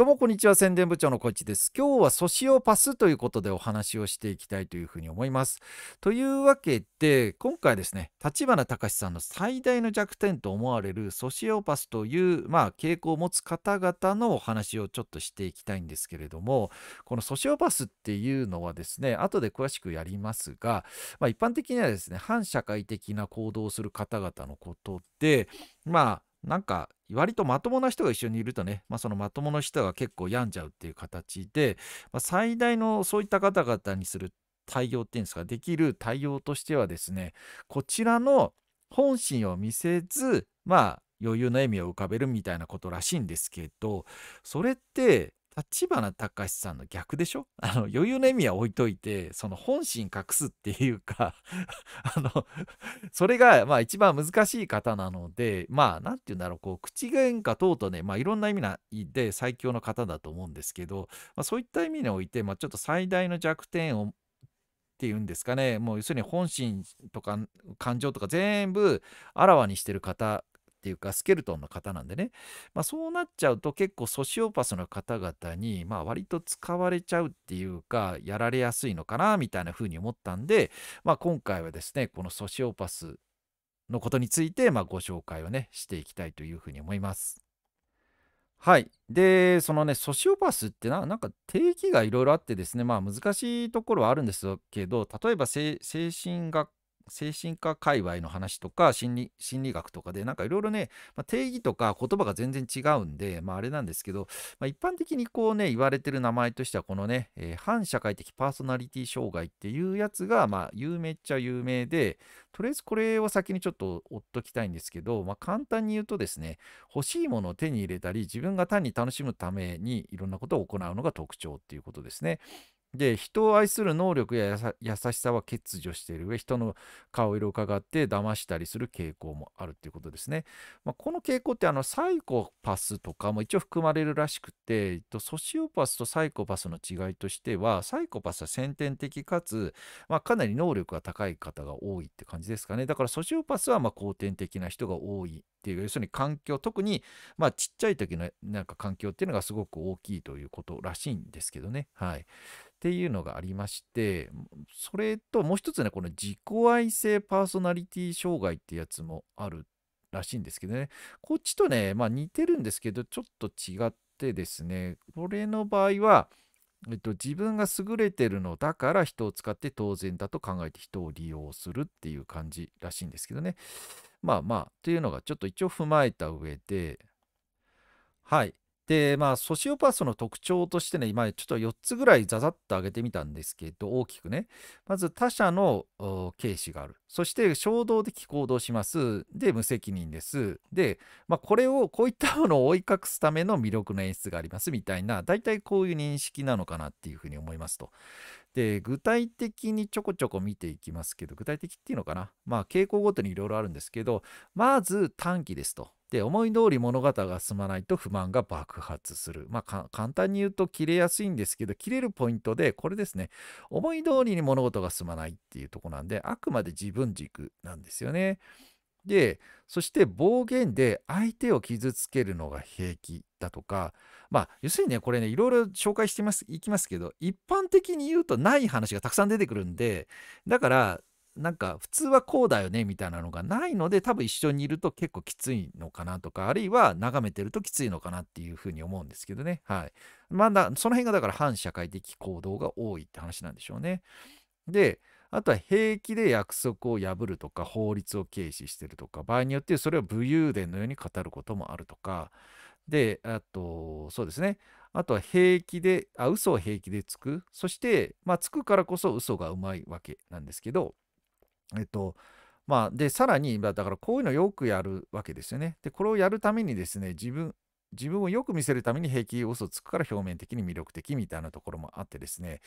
どうもこんにちは宣伝部長のこっちです。今日はソシオパスということでお話をしていきたいというふうに思います。というわけで今回ですね立花隆さんの最大の弱点と思われるソシオパスという、まあ、傾向を持つ方々のお話をちょっとしていきたいんですけれどもこのソシオパスっていうのはですね後で詳しくやりますが、まあ、一般的にはですね反社会的な行動をする方々のことでまあなんか割とまともな人が一緒にいるとね、まあ、そのまともな人が結構病んじゃうっていう形で、まあ、最大のそういった方々にする対応っていうんですかできる対応としてはですねこちらの本心を見せずまあ余裕の笑みを浮かべるみたいなことらしいんですけどそれって立花隆さんの逆でしょ あの余裕の意味は置いといてその本心隠すっていうか あのそれがまあ一番難しい方なのでまあ何て言うんだろうこう口喧嘩等々ねまあいろんな意味で最強の方だと思うんですけど、まあ、そういった意味において、まあ、ちょっと最大の弱点をっていうんですかねもう要するに本心とか感情とか全部あらわにしてる方っていうかスケルトンの方なんでね、まあ、そうなっちゃうと結構ソシオパスの方々に、まあ、割と使われちゃうっていうかやられやすいのかなみたいな風に思ったんで、まあ、今回はですねこのソシオパスのことについて、まあ、ご紹介をねしていきたいというふうに思います。はい。で、そのね、ソシオパスってな、なんか定義がいろいろあってですね、まあ難しいところはあるんですけど、例えば精神学精神科界隈の話とか心理心理学とかでなんかいろいろね、まあ、定義とか言葉が全然違うんで、まあ、あれなんですけど、まあ、一般的にこうね言われてる名前としてはこのね、えー、反社会的パーソナリティ障害っていうやつがまあ有名っちゃ有名でとりあえずこれを先にちょっと追っときたいんですけど、まあ、簡単に言うとですね欲しいものを手に入れたり自分が単に楽しむためにいろんなことを行うのが特徴っていうことですね。で、人を愛する能力や優しさは欠如している上、人の顔色を伺って騙したりする傾向もあるということですね。まあ、この傾向ってあのサイコパスとかも一応含まれるらしくて、えっと、ソシオパスとサイコパスの違いとしては、サイコパスは先天的かつ、まあ、かなり能力が高い方が多いって感じですかね。だからソシオパスはまあ後天的な人が多いっていう、要するに環境、特にまあちっちゃい時のなんか環境っていうのがすごく大きいということらしいんですけどね。はい。っていうのがありましてそれともう一つねこの自己愛性パーソナリティ障害ってやつもあるらしいんですけどねこっちとね、まあ、似てるんですけどちょっと違ってですねこれの場合は、えっと、自分が優れてるのだから人を使って当然だと考えて人を利用するっていう感じらしいんですけどねまあまあというのがちょっと一応踏まえた上ではいで、まあ、ソシオパスの特徴としてね、今ちょっと4つぐらいざざっと挙げてみたんですけど、大きくね。まず他者の軽視がある。そして衝動的行動します。で、無責任です。で、まあ、これを、こういったものを追い隠すための魅力の演出がありますみたいな、大体こういう認識なのかなっていうふうに思いますと。で、具体的にちょこちょこ見ていきますけど、具体的っていうのかな。まあ、傾向ごとにいろいろあるんですけど、まず短期ですと。で思い通り物語が進まないと不満が爆発する。まあ、簡単に言うと切れやすいんですけど切れるポイントでこれですね思い通りに物事が進まないっていうとこなんであくまで自分軸なんですよね。でそして暴言で相手を傷つけるのが平気だとかまあ要するにねこれねいろいろ紹介してますいきますけど一般的に言うとない話がたくさん出てくるんでだからなんか普通はこうだよねみたいなのがないので多分一緒にいると結構きついのかなとかあるいは眺めてるときついのかなっていうふうに思うんですけどねはいまだその辺がだから反社会的行動が多いって話なんでしょうねであとは平気で約束を破るとか法律を軽視してるとか場合によってそれを武勇伝のように語ることもあるとかであとそうですねあとは平気であ嘘を平気でつくそしてまあつくからこそ嘘がうまいわけなんですけどえっとまあ、でさらにだからこういうのよくやるわけですよね。でこれをやるためにですね自分自分をよく見せるために平気嘘つくから表面的に魅力的みたいなところもあってですね、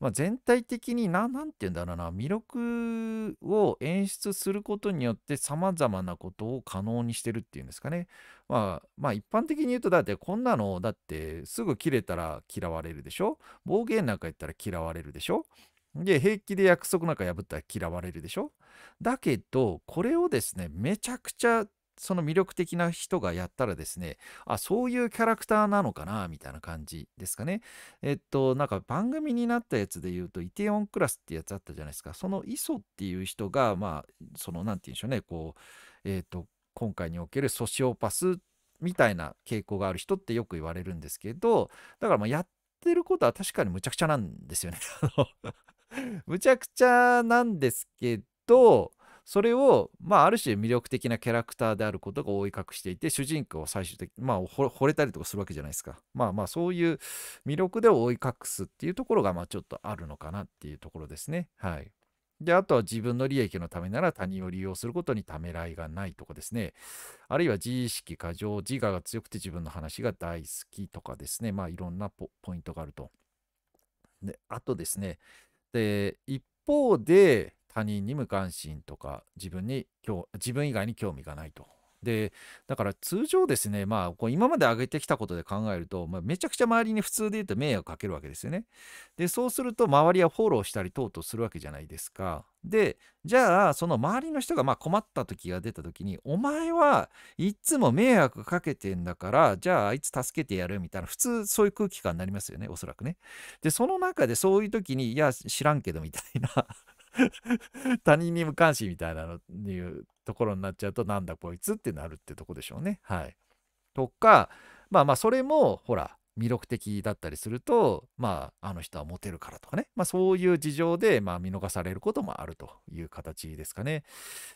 まあ、全体的に何て言うんだろうな魅力を演出することによってさまざまなことを可能にしてるっていうんですかね、まあ、まあ一般的に言うとだってこんなのだってすぐ切れたら嫌われるでしょ暴言なんか言ったら嫌われるでしょで、平気で約束なんか破ったら嫌われるでしょだけど、これをですね、めちゃくちゃその魅力的な人がやったらですね、あ、そういうキャラクターなのかな、みたいな感じですかね。えっと、なんか番組になったやつで言うと、イテオンクラスってやつあったじゃないですか。そのイソっていう人が、まあ、その、なんて言うんでしょうね、こう、えっと、今回におけるソシオパスみたいな傾向がある人ってよく言われるんですけど、だからまあやってることは確かにむちゃくちゃなんですよね。むちゃくちゃなんですけど、それを、まあ、ある種魅力的なキャラクターであることが覆い隠していて、主人公を最終的に、まあ、惚れたりとかするわけじゃないですか。まあまあ、そういう魅力で覆い隠すっていうところが、まあ、ちょっとあるのかなっていうところですね。はい。で、あとは自分の利益のためなら他人を利用することにためらいがないとかですね。あるいは自意識過剰、自我が強くて自分の話が大好きとかですね。まあ、いろんなポイントがあると。で、あとですね、で一方で他人に無関心とか自分に自分以外に興味がないとでだから通常ですね、まあ、こう今まで上げてきたことで考えると、まあ、めちゃくちゃ周りに普通で言うと迷惑かけるわけですよね。でそうすると周りはフォローしたり等々するわけじゃないですか。でじゃあその周りの人がま困った時が出た時に「お前はいっつも迷惑かけてんだからじゃああいつ助けてやる」みたいな普通そういう空気感になりますよねおそらくね。でその中でそういう時に「いや知らんけど」みたいな 他人に無関心みたいなのっていうところになっちゃうとなんだこいつってなるってとこでしょうね。はい、とかまあまあそれもほら魅力的だったりすると、まあ、あの人はモテるからとかね、まあ、そういう事情で、まあ、見逃されることもあるという形ですかね。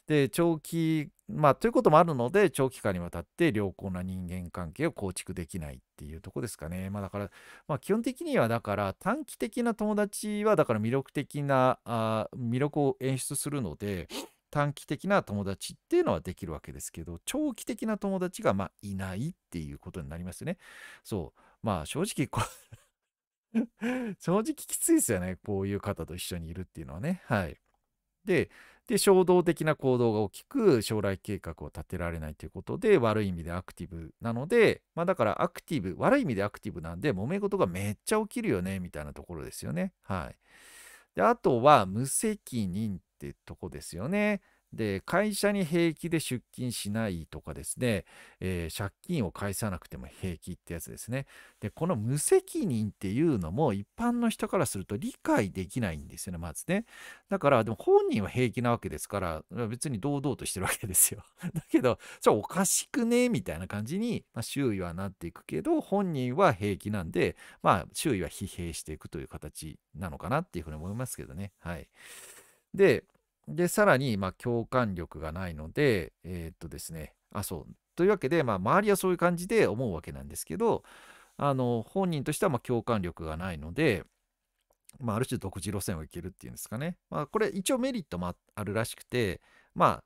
で、長期、まあ、ということもあるので、長期間にわたって良好な人間関係を構築できないっていうとこですかね。まあ、だから、まあ、基本的には、だから、短期的な友達は、だから魅力的な、あ魅力を演出するので、短期的な友達っていうのはできるわけですけど、長期的な友達がまあいないっていうことになりますよね。そう。まあ正直こう 正直きついですよね。こういう方と一緒にいるっていうのはね。はい。で、で衝動的な行動が大きく将来計画を立てられないということで悪い意味でアクティブなので、まあ、だからアクティブ悪い意味でアクティブなんで揉め事がめっちゃ起きるよねみたいなところですよね。はい、であとは無責任ってとこですよね。で、会社に平気で出勤しないとかですね、えー、借金を返さなくても平気ってやつですね。で、この無責任っていうのも一般の人からすると理解できないんですよね、まずね。だから、でも本人は平気なわけですから、別に堂々としてるわけですよ。だけど、それおかしくねみたいな感じに、まあ、周囲はなっていくけど、本人は平気なんで、まあ、周囲は疲弊していくという形なのかなっていうふうに思いますけどね。はい。で、で、さらに、まあ、共感力がないので、えー、っとですね、あ、そう。というわけで、まあ、周りはそういう感じで思うわけなんですけど、あの、本人としては、まあ、共感力がないので、まあ、ある種独自路線をいけるっていうんですかね。まあ、これ、一応メリットもあるらしくて、まあ、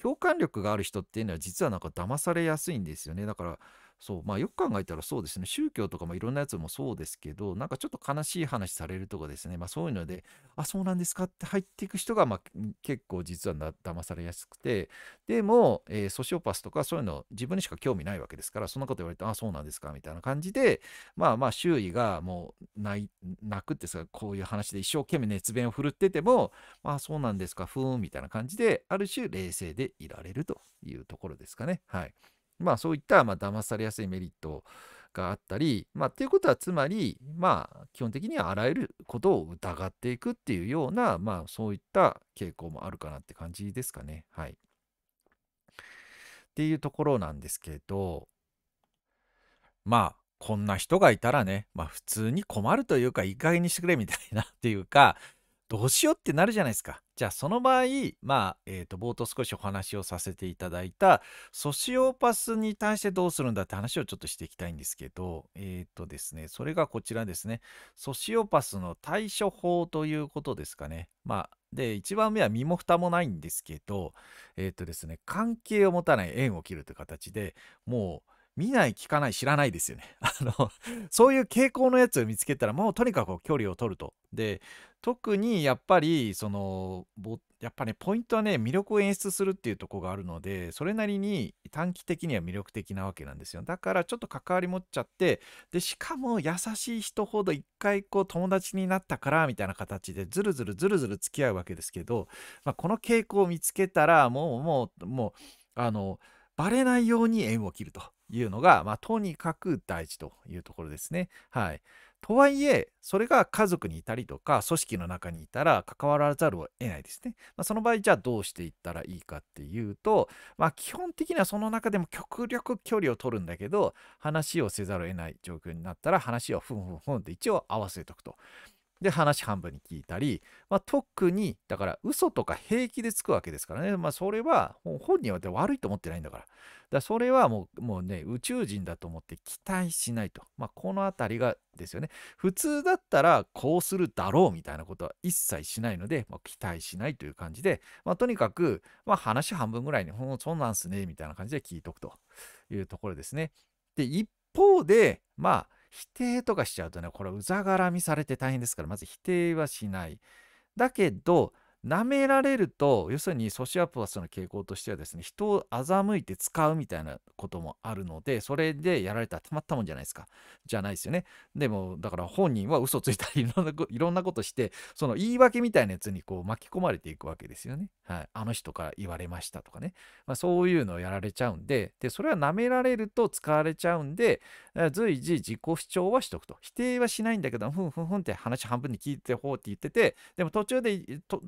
共感力がある人っていうのは、実はなんか騙されやすいんですよね。だから、そう。まあよく考えたらそうですね。宗教とかもいろんなやつもそうですけど、なんかちょっと悲しい話されるとかですね。まあそういうので、あ、そうなんですかって入っていく人が、まあ結構実はな騙されやすくて、でも、えー、ソシオパスとかそういうの自分にしか興味ないわけですから、そんなこと言われて、あ、そうなんですかみたいな感じで、まあまあ周囲がもう泣泣くってさ、こういう話で一生懸命熱弁を振るってても、まあそうなんですか、ふーんみたいな感じで、ある種冷静でいられるというところですかね。はい。まあそういったまあ騙されやすいメリットがあったり、まあ、っていうことはつまり、まあ、基本的にはあらゆることを疑っていくっていうような、まあ、そういった傾向もあるかなって感じですかね。はい。っていうところなんですけど、まあ、こんな人がいたらね、まあ、普通に困るというか、いい加減にしてくれみたいなっていうか、どうしようってなるじゃないですか。じゃあその場合、まあえー、と冒頭少しお話をさせていただいたソシオパスに対してどうするんだって話をちょっとしていきたいんですけど、えっ、ー、とですね、それがこちらですね。ソシオパスの対処法ということですかね。まあ、で、1番目は身も蓋もないんですけど、えっ、ー、とですね、関係を持たない縁を切るという形でもう見ない聞かない知らないですよね。あのそういう傾向のやつを見つけたらもうとにかく距離を取ると。で特にやっぱりそのやっぱねポイントはね魅力を演出するっていうとこがあるのでそれなりに短期的には魅力的なわけなんですよだからちょっと関わり持っちゃってでしかも優しい人ほど一回こう友達になったからみたいな形でずるずるずるずる付き合うわけですけど、まあ、この傾向を見つけたらもうもうもうあのバレないように縁を切るというのが、まあ、とにかく大事というところですね。はい。とはいえ、それが家族にいたりとか、組織の中にいたら関わらざるを得ないですね。まあ、その場合、じゃあどうしていったらいいかっていうと、まあ、基本的にはその中でも極力距離を取るんだけど、話をせざるを得ない状況になったら、話をふんふんふんって一応合わせておくと。で話半分に聞いたり、まあ、特にだから嘘とか平気でつくわけですからね、まあ、それは本人は悪いと思ってないんだからだそれはもうもうね宇宙人だと思って期待しないと、まあ、この辺りがですよね普通だったらこうするだろうみたいなことは一切しないので、まあ、期待しないという感じで、まあ、とにかく、まあ、話半分ぐらいに「ほんそうなんすね」みたいな感じで聞いとくというところですね。で一方でまあ否定とかしちゃうとね、これうざがらみされて大変ですから、まず否定はしない。だけど、舐められると要するにソシアパスの傾向としてはですね人を欺いて使うみたいなこともあるのでそれでやられたらたまったもんじゃないですかじゃないですよねでもだから本人は嘘ついたりいろんないろんなことしてその言い訳みたいなやつにこう巻き込まれていくわけですよね、はい、あの人から言われましたとかね、まあ、そういうのをやられちゃうんででそれは舐められると使われちゃうんで随時自己主張はしとくと否定はしないんだけどふんふんふんって話半分に聞いてほうって言っててでも途中でと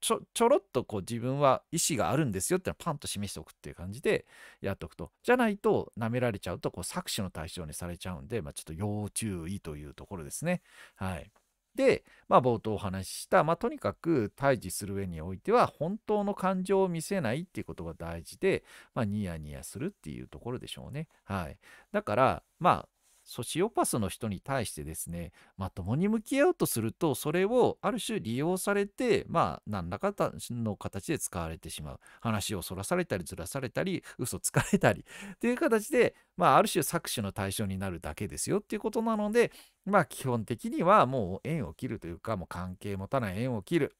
ちょちょろっとこう自分は意思があるんですよってのパンと示しておくっていう感じでやっておくとじゃないと舐められちゃうとこう搾取の対象にされちゃうんで、まあ、ちょっと要注意というところですね。はい、で、まあ、冒頭お話しした、まあ、とにかく対峙する上においては本当の感情を見せないっていうことが大事で、まあ、ニヤニヤするっていうところでしょうね。はい、だからまあソシオパスの人に対してですね、まともに向き合おうとすると、それをある種利用されて、まあ、何らかの形で使われてしまう。話をそらされたり、ずらされたり、嘘つかれたり、と いう形で、まあ、ある種搾取の対象になるだけですよっていうことなので、まあ、基本的にはもう縁を切るというか、もう関係持たない縁を切る。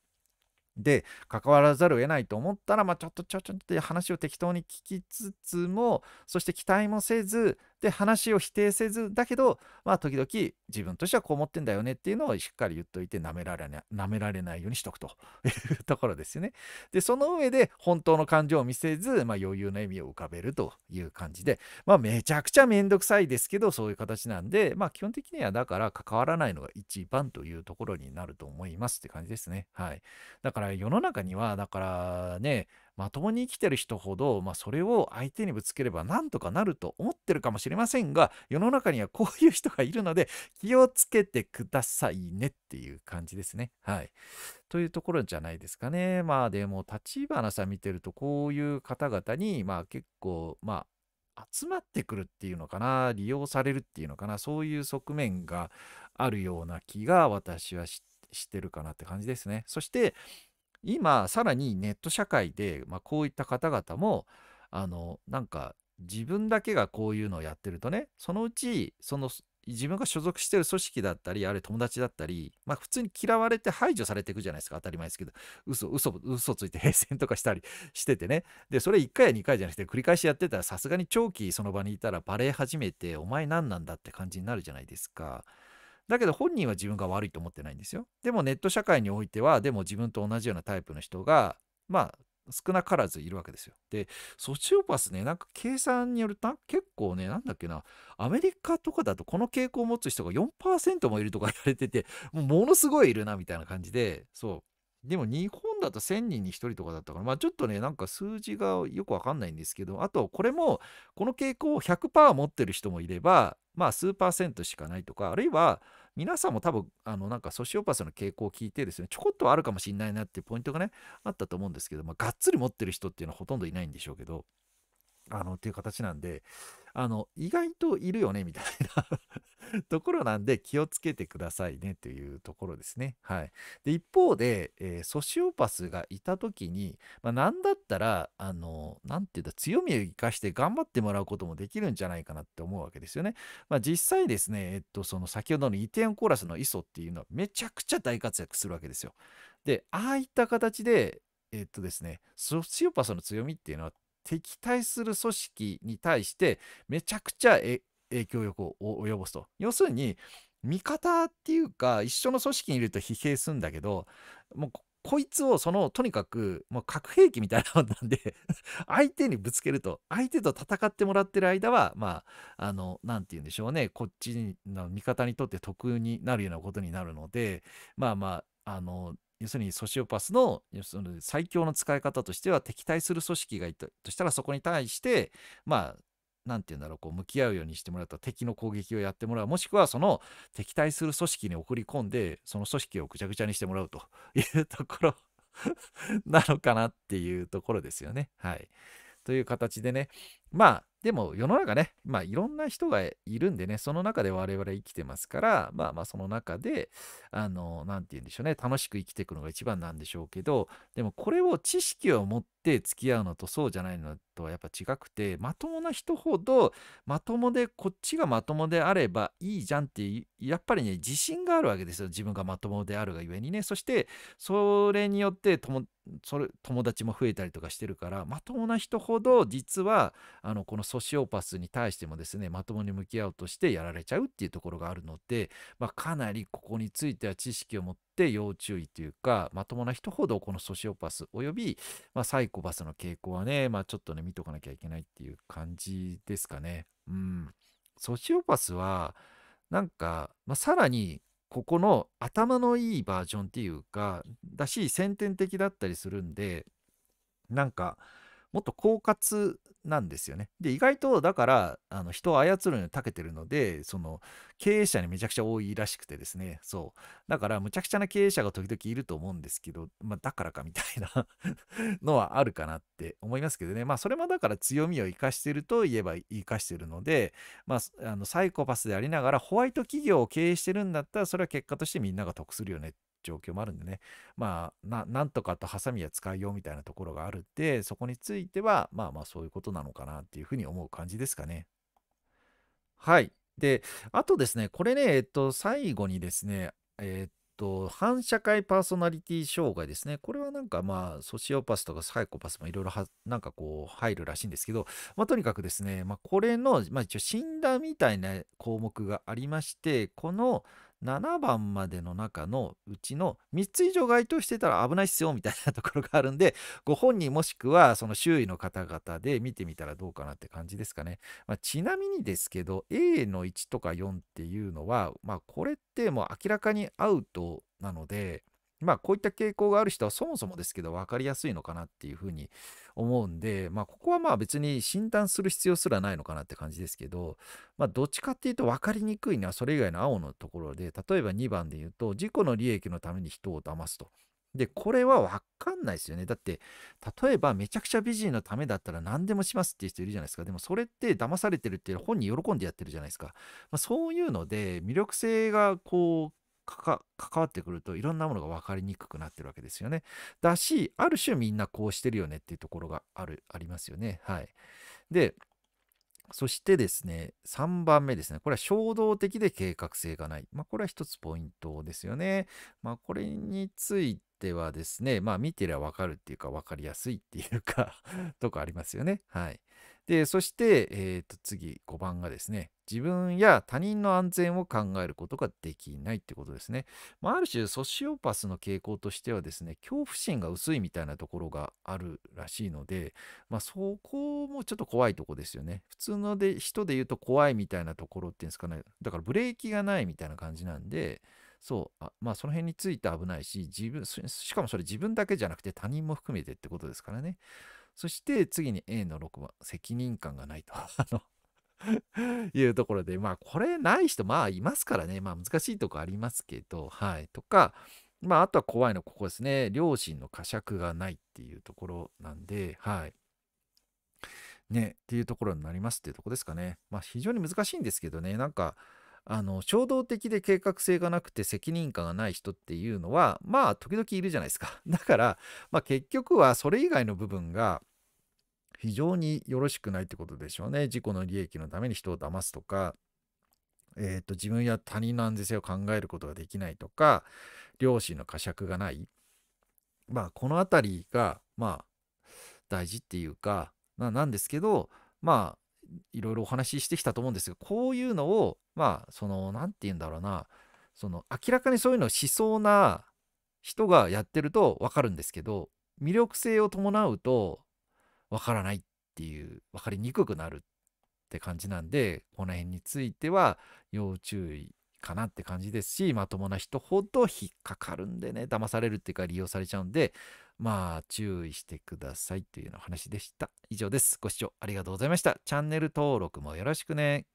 で関わらざるを得ないと思ったら、まあ、ちょっとちょっとちょっと話を適当に聞きつつもそして期待もせずで話を否定せずだけど、まあ、時々自分としてはこう思ってんだよねっていうのをしっかり言っといてなめられないめられないようにしとくというところですよね。でその上で本当の感情を見せず、まあ、余裕の笑みを浮かべるという感じで、まあ、めちゃくちゃめんどくさいですけどそういう形なんで、まあ、基本的にはだから関わらないのが一番というところになると思いますって感じですね。はい、だから世の中にはだからねまともに生きてる人ほど、まあ、それを相手にぶつければなんとかなると思ってるかもしれませんが世の中にはこういう人がいるので気をつけてくださいねっていう感じですね。はい、というところじゃないですかね。まあでも立花さん見てるとこういう方々に、まあ、結構まあ集まってくるっていうのかな利用されるっていうのかなそういう側面があるような気が私はしてるかなって感じですね。そして今さらにネット社会で、まあ、こういった方々もあのなんか自分だけがこういうのをやってるとねそのうちその自分が所属してる組織だったりあるいは友達だったり、まあ、普通に嫌われて排除されていくじゃないですか当たり前ですけど嘘嘘嘘ついて平戦とかしたりしててねでそれ1回や2回じゃなくて繰り返しやってたらさすがに長期その場にいたらバレ始めてお前何なんだって感じになるじゃないですか。だけど本人は自分が悪いと思ってないんですよ。でもネット社会においては、でも自分と同じようなタイプの人が、まあ、少なからずいるわけですよ。で、ソチオパスね、なんか計算によると、結構ね、なんだっけな、アメリカとかだとこの傾向を持つ人が4%もいるとか言われてて、もうものすごいいるな、みたいな感じで、そう。でも日本だと1000人に1人とかだったから、まあちょっとね、なんか数字がよくわかんないんですけど、あとこれも、この傾向を100%持ってる人もいれば、まあ数パーセントしかないとか、あるいは皆さんも多分、あの、なんかソシオパスの傾向を聞いてですね、ちょこっとあるかもしれないなっていうポイントがね、あったと思うんですけど、まあがっつり持ってる人っていうのはほとんどいないんでしょうけど、あの、っていう形なんで、あの、意外といるよね、みたいな ところなんで気をつけてくださいねというところですね。はい、で一方で、えー、ソシオパスがいた時に、まあ、何だったらあの何て言うんだ強みを生かして頑張ってもらうこともできるんじゃないかなって思うわけですよね。まあ、実際ですね、えっと、その先ほどのイテオンコーラスのイソっていうのはめちゃくちゃ大活躍するわけですよ。でああいった形でえっとですねソシオパスの強みっていうのは敵対する組織に対してめちゃくちゃえ影響力を及ぼすと。要するに、味方っていうか、一緒の組織にいると疲弊するんだけど、もう、こいつをその、とにかく、もう核兵器みたいなもんなんで 相手にぶつけると、相手と戦ってもらってる間は、まあ、あの、なんて言うんでしょうね、こっちの味方にとって得になるようなことになるので、まあまあ、あの、要するにソシオパスの要するに最強の使い方としては敵対する組織がいたとしたらそこに対してまあ何て言うんだろうこう向き合うようにしてもらった敵の攻撃をやってもらうもしくはその敵対する組織に送り込んでその組織をぐちゃぐちゃにしてもらうというところ なのかなっていうところですよね。はいという形でねまあでも世の中ね、まあいろんな人がいるんでね、その中で我々生きてますから、まあまあその中で、あの、なんて言うんでしょうね、楽しく生きていくのが一番なんでしょうけど、でもこれを知識を持って付き合うのとそうじゃないのとはやっぱ違くて、まともな人ほど、まともで、こっちがまともであればいいじゃんって、やっぱりね、自信があるわけですよ。自分がまともであるがゆえにね。そして、それによって友達も増えたりとかしてるから、まともな人ほど実は、あのこのソシオパスに対してもですねまともに向き合おうとしてやられちゃうっていうところがあるので、まあ、かなりここについては知識を持って要注意というか、まともな人ほどこのソシオパスおよび、まあ、サイコパスの傾向はね、まあ、ちょっとね、見とかなきゃいけないっていう感じですかね。うん。ソシオパスは、なんか、まあ、さらに、ここの頭のいいバージョンっていうか、だし、先天的だったりするんで、なんか、もっと狡猾なんですよね。で、意外とだから、あの人を操るのに長けてるので、その経営者にめちゃくちゃ多いらしくてですね、そう。だから、むちゃくちゃな経営者が時々いると思うんですけど、まあ、だからかみたいな のはあるかなって思いますけどね、まあ、それもだから強みを生かしてると言えば生かしてるので、まあ、あのサイコパスでありながら、ホワイト企業を経営してるんだったら、それは結果としてみんなが得するよねっ状況もあるんでね、まあ、なんとかとハサミは使いようみたいなところがあるんで、そこについては、まあまあそういうことなのかなっていうふうに思う感じですかね。はい。で、あとですね、これね、えっと、最後にですね、えっと、反社会パーソナリティ障害ですね。これはなんかまあ、ソシオパスとかサイコパスもいろいろなんかこう入るらしいんですけど、まあ、とにかくですね、まあ、これの、まあ、一応診断みたいな項目がありまして、この、7番までの中のうちの3つ以上該当してたら危ないっすよみたいなところがあるんで、ご本人もしくはその周囲の方々で見てみたらどうかなって感じですかね。まあ、ちなみにですけど、A の1とか4っていうのは、まあ、これってもう明らかにアウトなので、まあこういった傾向がある人はそもそもですけど分かりやすいのかなっていうふうに思うんで、まあここはまあ別に診断する必要すらないのかなって感じですけど、まあどっちかっていうと分かりにくいのはそれ以外の青のところで、例えば2番で言うと自己の利益のために人を騙すと。で、これは分かんないですよね。だって、例えばめちゃくちゃ美人のためだったら何でもしますっていう人いるじゃないですか。でもそれって騙されてるっていう本人喜んでやってるじゃないですか。まあ、そういうので、魅力性がこう、関わってくるといろんなものが分かりにくくなってるわけですよね。だし、ある種みんなこうしてるよねっていうところがある、ありますよね。はい。で、そしてですね、3番目ですね。これは衝動的で計画性がない。まあ、これは一つポイントですよね。まあ、これについてはですね、まあ、見てりゃわかるっていうか、分かりやすいっていうか とかありますよね。はい。で、そして、えー、と次、5番がですね、自分や他人の安全を考えることができないってことですね。まあ、ある種、ソシオパスの傾向としてはですね、恐怖心が薄いみたいなところがあるらしいので、まあ、そこもちょっと怖いとこですよね。普通ので人で言うと怖いみたいなところっていうんですかね、だからブレーキがないみたいな感じなんで、そうあまあその辺について危ないし自分しかもそれ自分だけじゃなくて他人も含めてってことですからねそして次に A の6番、責任感がないと。あの いうところで、まあこれない人、まあいますからね、まあ難しいとこありますけど、はい。とか、まああとは怖いのここですね。両親の呵責がないっていうところなんで、はい。ね、っていうところになりますっていうとこですかね。まあ非常に難しいんですけどね、なんか、あの衝動的で計画性がなくて責任感がない人っていうのはまあ時々いるじゃないですか だから、まあ、結局はそれ以外の部分が非常によろしくないってことでしょうね。自己の利益のために人を騙すとか、えっ、ー、と、自分や他人の安全性を考えることができないとか、両親の呵責がない。まあ、この辺りが、まあ、大事っていうか、ななんですけど、まあ、いろいろお話ししてきたと思うんですが、こういうのを、まあ、その、何て言うんだろうな、その、明らかにそういうのをしそうな人がやってると分かるんですけど、魅力性を伴うと、分からないっていう分かりにくくなるって感じなんでこの辺については要注意かなって感じですしまともな人ほど引っかかるんでね騙されるっていうか利用されちゃうんでまあ注意してくださいというような話でした以上ですご視聴ありがとうございましたチャンネル登録もよろしくね